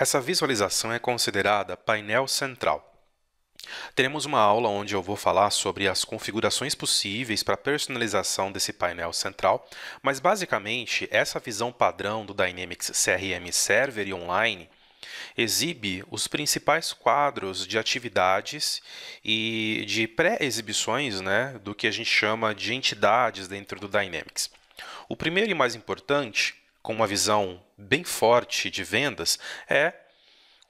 Essa visualização é considerada painel central. Teremos uma aula onde eu vou falar sobre as configurações possíveis para personalização desse painel central, mas basicamente essa visão padrão do Dynamics CRM Server e Online exibe os principais quadros de atividades e de pré-exibições né, do que a gente chama de entidades dentro do Dynamics. O primeiro e mais importante com uma visão bem forte de vendas é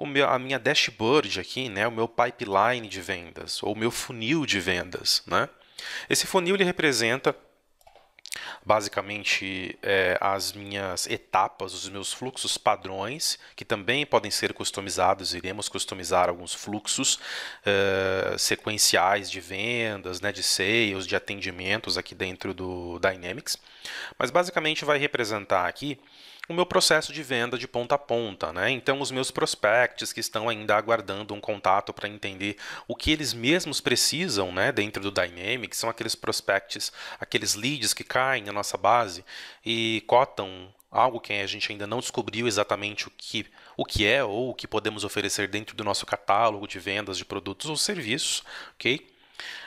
meu, a minha dashboard aqui, né, o meu pipeline de vendas, ou o meu funil de vendas. Né? Esse funil ele representa basicamente é, as minhas etapas, os meus fluxos padrões, que também podem ser customizados, iremos customizar alguns fluxos é, sequenciais de vendas, né, de sales, de atendimentos aqui dentro do Dynamics, mas basicamente vai representar aqui o meu processo de venda de ponta a ponta, né? Então os meus prospects que estão ainda aguardando um contato para entender o que eles mesmos precisam, né, dentro do Dynamics, são aqueles prospects, aqueles leads que caem na nossa base e cotam algo que a gente ainda não descobriu exatamente o que, o que é ou o que podemos oferecer dentro do nosso catálogo de vendas de produtos ou serviços, ok?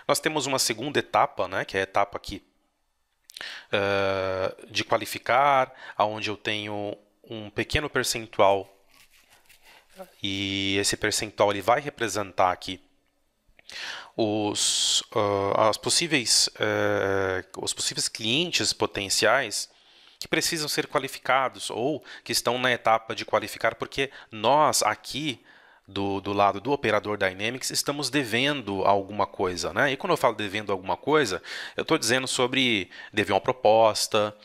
Nós temos uma segunda etapa, né, que é a etapa que uh, de qualificar, aonde eu tenho um pequeno percentual e esse percentual ele vai representar aqui os, uh, as possíveis, uh, os possíveis clientes potenciais que precisam ser qualificados ou que estão na etapa de qualificar, porque nós aqui do, do lado do operador Dynamics, estamos devendo alguma coisa. Né? E quando eu falo devendo alguma coisa, eu estou dizendo sobre dever uma proposta,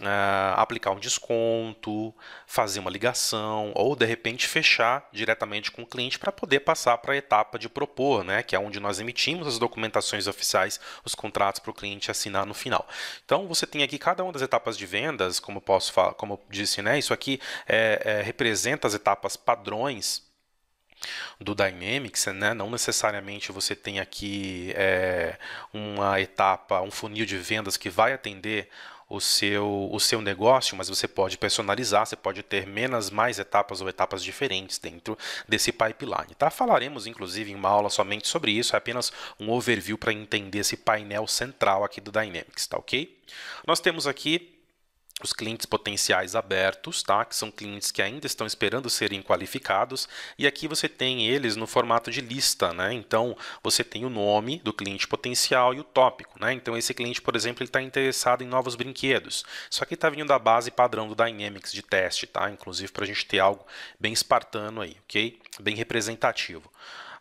Uh, aplicar um desconto, fazer uma ligação ou de repente fechar diretamente com o cliente para poder passar para a etapa de propor, né, que é onde nós emitimos as documentações oficiais, os contratos para o cliente assinar no final. Então você tem aqui cada uma das etapas de vendas, como posso falar, como eu disse, né, isso aqui é, é, representa as etapas padrões do Dynamics, né? não necessariamente você tem aqui é, uma etapa, um funil de vendas que vai atender o seu, o seu negócio, mas você pode personalizar, você pode ter menos, mais etapas ou etapas diferentes dentro desse pipeline. Tá? Falaremos, inclusive, em uma aula somente sobre isso, é apenas um overview para entender esse painel central aqui do Dynamics, tá ok? Nós temos aqui os clientes potenciais abertos, tá? que são clientes que ainda estão esperando serem qualificados, e aqui você tem eles no formato de lista. Né? Então, você tem o nome do cliente potencial e o tópico. Né? Então, esse cliente, por exemplo, está interessado em novos brinquedos. Isso aqui está vindo da base padrão do Dynamics de teste, tá? inclusive para a gente ter algo bem espartano, aí, okay? bem representativo.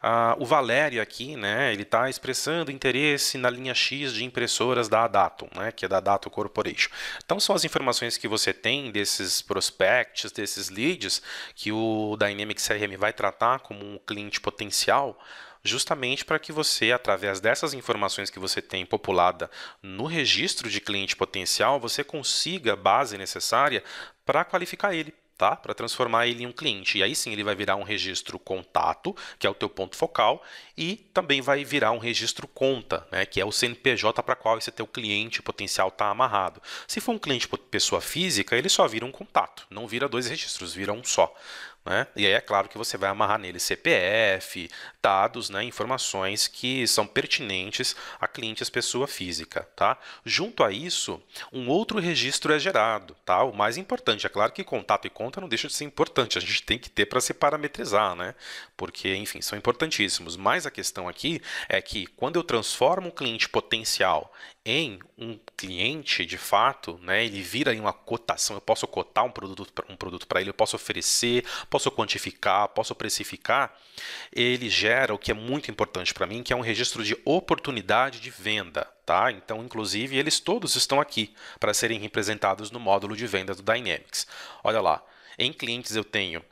Ah, o Valério aqui, né, ele está expressando interesse na linha X de impressoras da Adato, né, que é da Adato Corporation. Então são as informações que você tem desses prospects, desses leads, que o Dynamics CRM vai tratar como um cliente potencial, justamente para que você, através dessas informações que você tem populada no registro de cliente potencial, você consiga a base necessária para qualificar ele tá? Para transformar ele em um cliente. E aí sim ele vai virar um registro contato, que é o teu ponto focal, e também vai virar um registro conta, né? Que é o CNPJ para qual esse teu cliente potencial está amarrado. Se for um cliente pessoa física, ele só vira um contato, não vira dois registros, vira um só. Né? E aí é claro que você vai amarrar nele CPF, dados, né, informações que são pertinentes a clientes pessoa física. Tá? Junto a isso, um outro registro é gerado. Tá? O mais importante, é claro que contato e conta não deixam de ser importante, a gente tem que ter para se parametrizar, né? porque, enfim, são importantíssimos. Mas a questão aqui é que quando eu transformo um cliente potencial em um cliente de fato, né, ele vira em uma cotação, eu posso cotar um produto um para produto ele, eu posso oferecer posso quantificar, posso precificar, ele gera o que é muito importante para mim, que é um registro de oportunidade de venda. Tá? Então, inclusive, eles todos estão aqui para serem representados no módulo de venda do Dynamics. Olha lá, em clientes eu tenho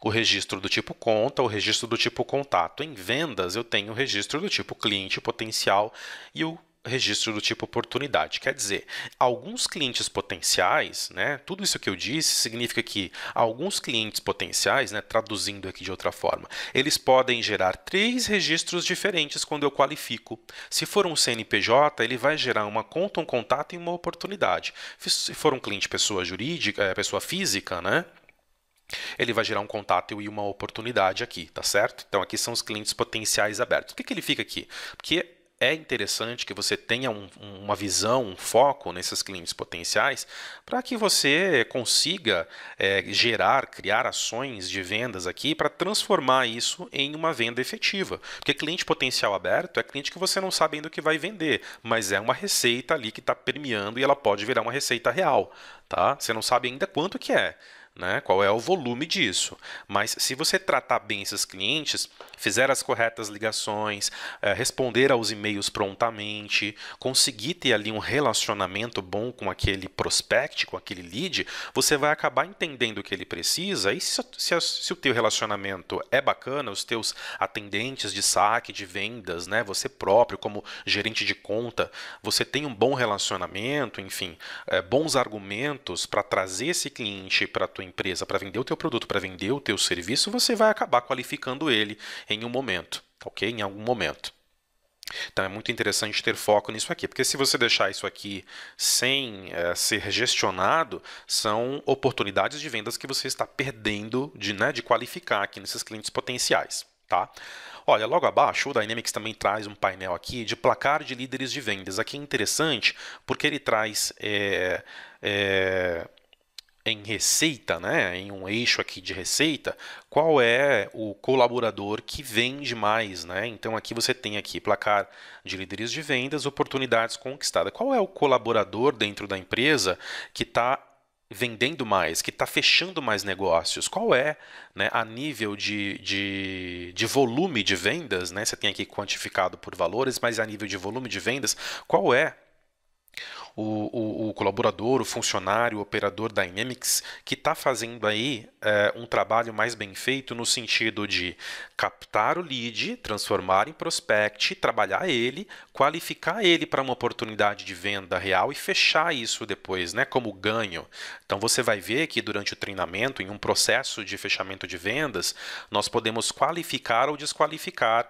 o registro do tipo conta, o registro do tipo contato. Em vendas, eu tenho o registro do tipo cliente potencial e o registro do tipo oportunidade. Quer dizer, alguns clientes potenciais, né? Tudo isso que eu disse significa que alguns clientes potenciais, né, traduzindo aqui de outra forma, eles podem gerar três registros diferentes quando eu qualifico. Se for um CNPJ, ele vai gerar uma conta, um contato e uma oportunidade. Se for um cliente pessoa jurídica, eh, pessoa física, né? ele vai gerar um contato e uma oportunidade aqui, tá certo? Então aqui são os clientes potenciais abertos. o que, que ele fica aqui? Porque é interessante que você tenha um, uma visão, um foco nesses clientes potenciais, para que você consiga é, gerar, criar ações de vendas aqui para transformar isso em uma venda efetiva. Porque cliente potencial aberto é cliente que você não sabe ainda o que vai vender, mas é uma receita ali que está permeando e ela pode virar uma receita real. Tá? Você não sabe ainda quanto que é. Né? Qual é o volume disso? Mas se você tratar bem esses clientes, fizer as corretas ligações, eh, responder aos e-mails prontamente, conseguir ter ali um relacionamento bom com aquele prospect, com aquele lead, você vai acabar entendendo o que ele precisa e se, se, o teu relacionamento é bacana, os teus atendentes de saque, de vendas, né, você próprio como gerente de conta, você tem um bom relacionamento, enfim, eh, bons argumentos para trazer esse cliente para a tua empresa, para vender o teu produto, para vender o teu serviço, você vai acabar qualificando ele em um momento, tá ok? Em algum momento. Então é muito interessante ter foco nisso aqui, porque se você deixar isso aqui sem é, ser gestionado, são oportunidades de vendas que você está perdendo de, né, de qualificar aqui nesses clientes potenciais. Tá? Olha, logo abaixo, o Dynamics também traz um painel aqui de placar de líderes de vendas. Aqui é interessante porque ele traz é, é, em receita, né, em um eixo aqui de receita, qual é o colaborador que vende mais, né? Então aqui você tem aqui placar de líderes de vendas, oportunidades conquistadas. Qual é o colaborador dentro da empresa que está vendendo mais, que está fechando mais negócios, qual é né, a nível de, de, de, volume de vendas, né? Você tem aqui quantificado por valores, mas a nível de volume de vendas, qual é o, o, o, colaborador, o funcionário, o operador Dynamics que está fazendo aí é, um trabalho mais bem feito no sentido de captar o lead, transformar em prospect, trabalhar ele, qualificar ele para uma oportunidade de venda real e fechar isso depois, né, como ganho. Então você vai ver que durante o treinamento, em um processo de fechamento de vendas, nós podemos qualificar ou desqualificar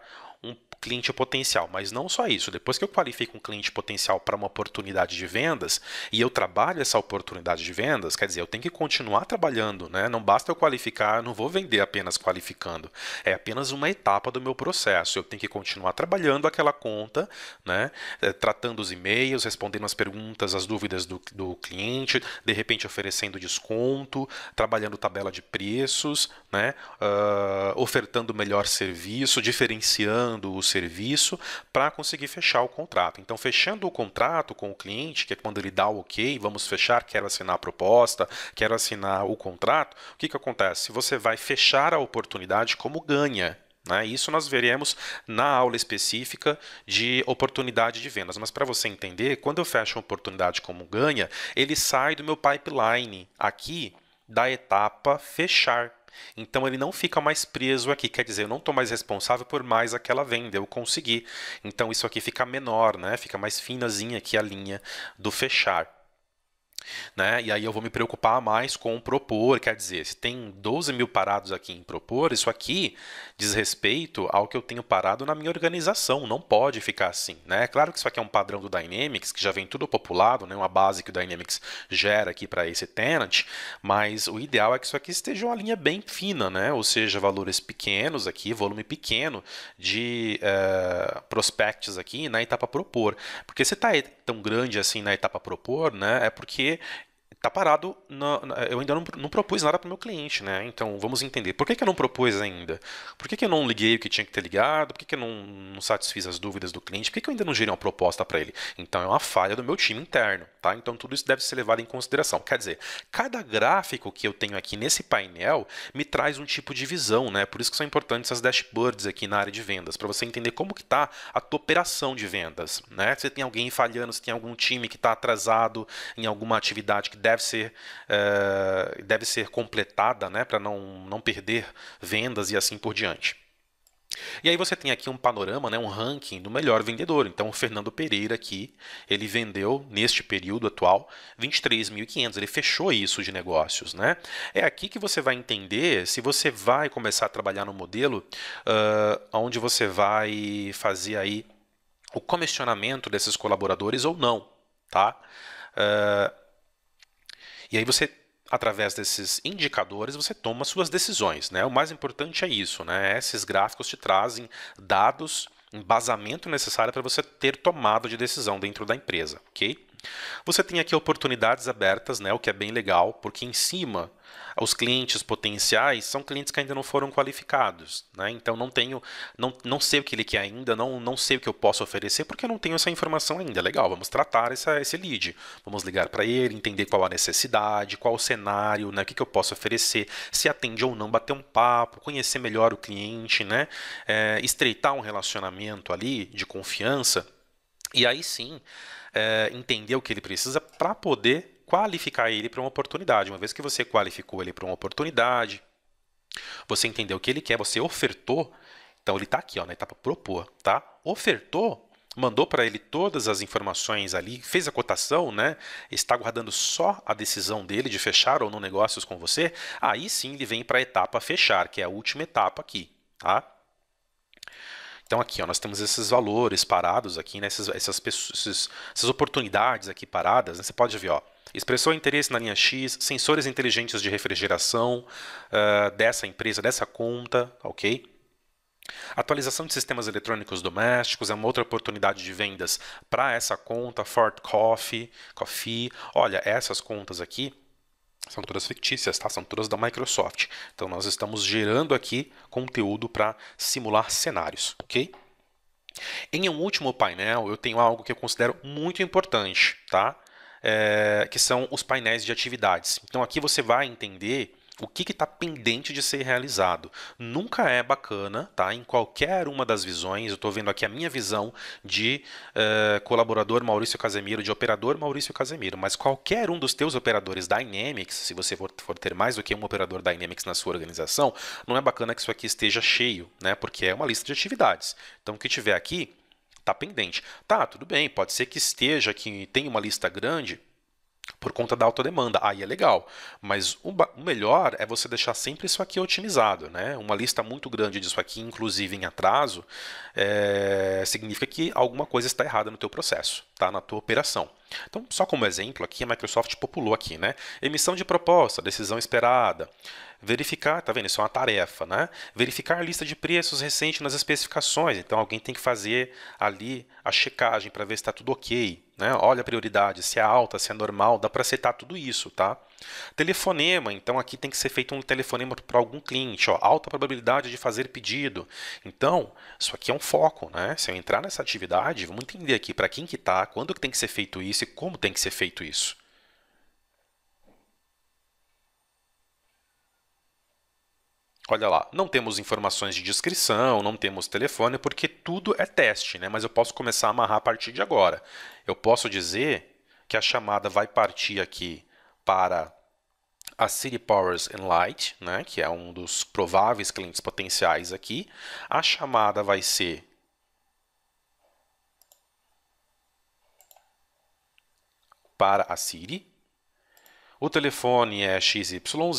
cliente potencial. Mas não só isso, depois que eu qualifico um cliente potencial para uma oportunidade de vendas e eu trabalho essa oportunidade de vendas, quer dizer, eu tenho que continuar trabalhando, né? Não basta eu qualificar, eu não vou vender apenas qualificando. É apenas uma etapa do meu processo. Eu tenho que continuar trabalhando aquela conta, né? É, tratando os e-mails, respondendo as perguntas, as dúvidas do, do cliente, de repente oferecendo desconto, trabalhando tabela de preços, né? Uh, ofertando melhor serviço, diferenciando os serviço para conseguir fechar o contrato. Então, fechando o contrato com o cliente, que é quando ele dá o ok, vamos fechar, quero assinar a proposta, quero assinar o contrato, o que, que acontece? Você vai fechar a oportunidade como ganha. Né? Isso nós veremos na aula específica de oportunidade de vendas. Mas para você entender, quando eu fecho uma oportunidade como ganha, ele sai do meu pipeline aqui da etapa fechar. Então ele não fica mais preso aqui, quer dizer, eu não estou mais responsável por mais aquela venda, eu consegui. Então isso aqui fica menor, né? Fica mais finazinha aqui a linha do fechar. Né? E aí eu vou me preocupar mais com propor, quer dizer, se tem 12 mil parados aqui em propor, isso aqui diz respeito ao que eu tenho parado na minha organização, não pode ficar assim, né? É claro que isso aqui é um padrão do Dynamics, que já vem tudo populado, né? uma base que o Dynamics gera aqui para esse tenant, mas o ideal é que isso aqui esteja uma linha bem fina, né? ou seja, valores pequenos aqui, volume pequeno de uh, prospects aqui na né? tá etapa propor, porque você está tão grande assim na etapa propor, né? É porque tá parado. Na, eu ainda não, não propus nada para o meu cliente, né? Então vamos entender. Por que, que eu não propus ainda? Por que, que eu não liguei o que tinha que ter ligado? Por que, que eu não, não satisfiz as dúvidas do cliente? Por que, que eu ainda não gerei uma proposta para ele? Então é uma falha do meu time interno, tá? Então tudo isso deve ser levado em consideração. Quer dizer, cada gráfico que eu tenho aqui nesse painel me traz um tipo de visão, né? Por isso que são importantes as dashboards aqui na área de vendas, para você entender como que tá a tua operação de vendas, né? Se tem alguém falhando, se tem algum time que está atrasado em alguma atividade que deve deve ser, eh, deve ser completada né, para não, não perder vendas e assim por diante. E aí você tem aqui um panorama, né, um ranking do melhor vendedor. Então, o Fernando Pereira aqui, ele vendeu, neste período atual, 23.500. Ele fechou isso de negócios. Né? É aqui que você vai entender se você vai começar a trabalhar no modelo uh, eh, onde você vai fazer aí o comissionamento desses colaboradores ou não. Tá? Uh, e aí você através desses indicadores você toma suas decisões, né? O mais importante é isso, né? Esses gráficos te trazem dados, embasamento necessário para você ter tomado de decisão dentro da empresa, ok? Você tem aqui oportunidades abertas, né? O que é bem legal, porque em cima os clientes potenciais são clientes que ainda não foram qualificados, né? Então não tenho, não, não sei o que ele quer ainda, não, não sei o que eu posso oferecer porque eu não tenho essa informação ainda. Legal, vamos tratar essa, esse lead, vamos ligar para ele, entender qual a necessidade, qual o cenário, né? O que, que eu posso oferecer, se atende ou não, bater um papo, conhecer melhor o cliente, né? É, estreitar um relacionamento ali de confiança e aí sim é, entender o que ele precisa para poder qualificar ele para uma oportunidade. Uma vez que você qualificou ele para uma oportunidade, você entendeu o que ele quer, você ofertou. Então ele está aqui, ó, na etapa propor, tá? Ofertou, mandou para ele todas as informações ali, fez a cotação, né? Está guardando só a decisão dele de fechar ou não negócios com você. Aí sim ele vem para a etapa fechar, que é a última etapa aqui, tá? Então aqui, ó, nós temos esses valores parados aqui, né? essas, essas, essas oportunidades aqui paradas. Né? Você pode ver, ó, expressou interesse na linha X, sensores inteligentes de refrigeração uh, dessa empresa, dessa conta, ok? Atualização de sistemas eletrônicos domésticos é uma outra oportunidade de vendas para essa conta, Ford Coffee, Coffee. Olha, essas contas aqui são todas fictícias, tá? São todas da Microsoft. Então nós estamos gerando aqui conteúdo para simular cenários, ok? Em um último painel, eu tenho algo que eu considero muito importante, tá? É, que são os painéis de atividades. Então aqui você vai entender o que está pendente de ser realizado. Nunca é bacana, tá? Em qualquer uma das visões, eu estou vendo aqui a minha visão de uh, colaborador Maurício Casemiro, de operador Maurício Casemiro, mas qualquer um dos teus operadores Dynamics, se você for, for, ter mais do que um operador Dynamics na sua organização, não é bacana que isso aqui esteja cheio, né? Porque é uma lista de atividades. Então, o que tiver aqui está pendente. Tá, tudo bem, pode ser que esteja, que tem uma lista grande, por conta da demanda. Aí ah, é legal, mas o, o, melhor é você deixar sempre isso aqui otimizado, né? Uma lista muito grande disso aqui, inclusive em atraso, é, significa que alguma coisa está errada no teu processo. Tá na tua operação. Então, só como exemplo, aqui a Microsoft populou aqui, né? Emissão de proposta, decisão esperada. Verificar, tá vendo? Isso é uma tarefa, né? Verificar a lista de preços recente nas especificações. Então, alguém tem que fazer ali a checagem para ver se está tudo ok. Né? Olha a prioridade, se é alta, se é normal, dá para aceitar tudo isso, tá? Telefonema, então aqui tem que ser feito um telefonema para algum cliente, ó, alta probabilidade de fazer pedido. Então, isso aqui é um foco, né? Se eu entrar nessa atividade, vamos entender aqui para quem que está quando que tem que ser feito isso e como tem que ser feito isso. Olha lá, não temos informações de descrição, não temos telefone, porque tudo é teste, né? mas eu posso começar a amarrar a partir de agora. Eu posso dizer que a chamada vai partir aqui para a City Powers Light, né? que é um dos prováveis clientes potenciais aqui. A chamada vai ser para a Siri. O telefone é XYZ,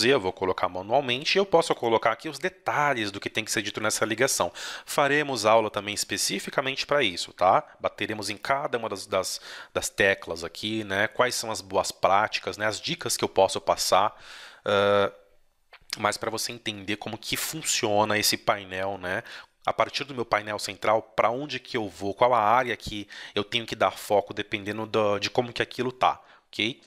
eu vou colocar manualmente, e eu posso colocar aqui os detalhes do que tem que ser dito nessa ligação. Faremos aula também especificamente para isso, tá? Bateremos em cada uma das, das, das, teclas aqui, né? Quais são as boas práticas, né? as dicas que eu posso passar. Uh, mas para você entender como que funciona esse painel, né? a partir do meu painel central para onde que eu vou, qual a área que eu tenho que dar foco dependendo do, de como que aquilo tá, ok?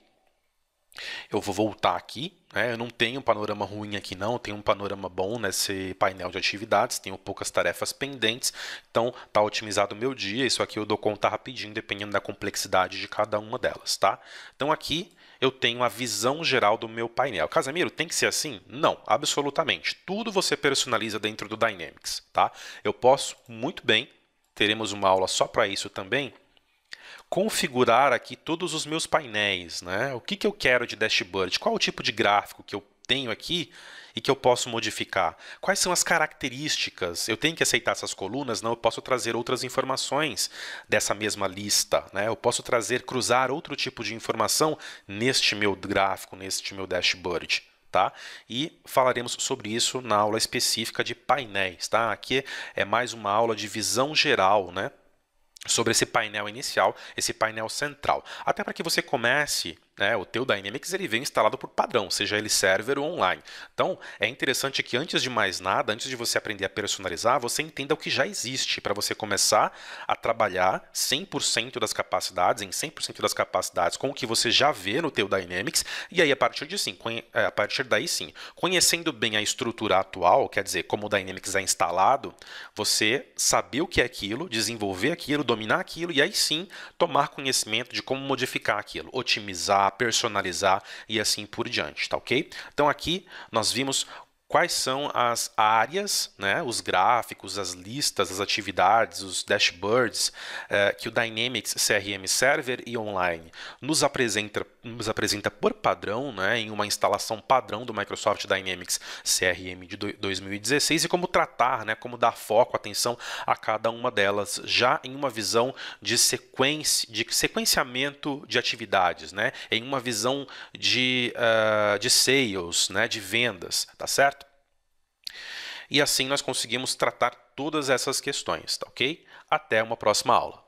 Eu vou voltar aqui é, eu não tenho um panorama ruim aqui, não. tenho um panorama bom nesse painel de atividades. Tenho poucas tarefas pendentes. Então, tá otimizado o meu dia. Isso aqui eu dou conta rapidinho, dependendo da complexidade de cada uma delas, tá? Então, aqui eu tenho a visão geral do meu painel. Casemiro, tem que ser assim? Não, absolutamente. Tudo você personaliza dentro do Dynamics, tá? Eu posso muito bem. Teremos uma aula só para isso também configurar aqui todos os meus painéis, né? O que, que eu quero de dashboard? Qual o tipo de gráfico que eu tenho aqui e que eu posso modificar? Quais são as características? Eu tenho que aceitar essas colunas? Não, eu posso trazer outras informações dessa mesma lista. Né? Eu posso trazer, cruzar outro tipo de informação neste meu gráfico, neste meu dashboard. Tá? E falaremos sobre isso na aula específica de painéis. Tá? Aqui é mais uma aula de visão geral né? sobre esse painel inicial, esse painel central, até para que você comece né, o teu Dynamics ele vem instalado por padrão, seja ele server ou online. Então, é interessante que antes de mais nada, antes de você aprender a personalizar, você entenda o que já existe para você começar a trabalhar 100% das capacidades, em 100% das capacidades com o que você já vê no teu Dynamics, e aí a partir de sim, é, a partir daí sim, conhecendo bem a estrutura atual, quer dizer, como o Dynamics é instalado, você saber o que é aquilo, desenvolver aquilo, dominar aquilo e aí sim tomar conhecimento de como modificar aquilo, otimizar a personalizar e assim por diante, tá ok? Então aqui nós vimos quais são as áreas, né, os gráficos, as listas, as atividades, os dashboards é, que o Dynamics CRM Server e Online nos apresenta, nos apresenta por padrão, né, em uma instalação padrão do Microsoft Dynamics CRM de 2016 e como tratar, né, como dar foco, atenção a cada uma delas, já em uma visão de, sequência, de sequenciamento de atividades, né, em uma visão de, uh, de sales, né, de vendas, tá certo? e assim nós conseguimos tratar todas essas questões, tá ok? Até uma próxima aula.